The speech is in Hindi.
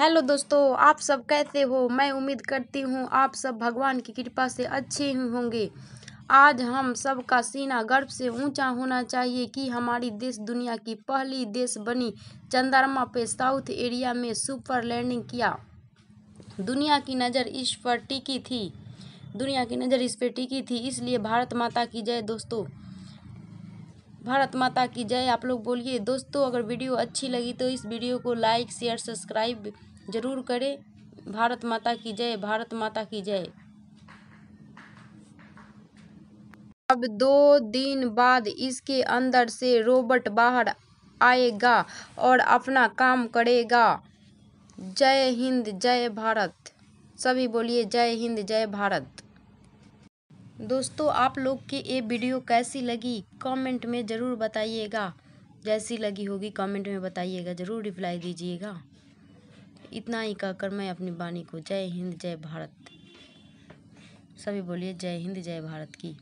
हेलो दोस्तों आप सब कैसे हो मैं उम्मीद करती हूँ आप सब भगवान की कृपा से अच्छे ही होंगे आज हम सब का सीना गर्व से ऊंचा होना चाहिए कि हमारी देश दुनिया की पहली देश बनी चंद्रमा पे साउथ एरिया में सुपर लैंडिंग किया दुनिया की नज़र इस पर टिकी थी दुनिया की नज़र इस पर टिकी थी इसलिए भारत माता की जय दोस्तों भारत माता की जय आप लोग बोलिए दोस्तों अगर वीडियो अच्छी लगी तो इस वीडियो को लाइक शेयर सब्सक्राइब जरूर करें भारत माता की जय भारत माता की जय अब दो दिन बाद इसके अंदर से रोबोट बाहर आएगा और अपना काम करेगा जय हिंद जय भारत सभी बोलिए जय हिंद जय भारत दोस्तों आप लोग की ये वीडियो कैसी लगी कमेंट में ज़रूर बताइएगा जैसी लगी होगी कमेंट में बताइएगा ज़रूर रिप्लाई दीजिएगा इतना ही कहकर मैं अपनी वाणी को जय हिंद जय भारत सभी बोलिए जय हिंद जय भारत की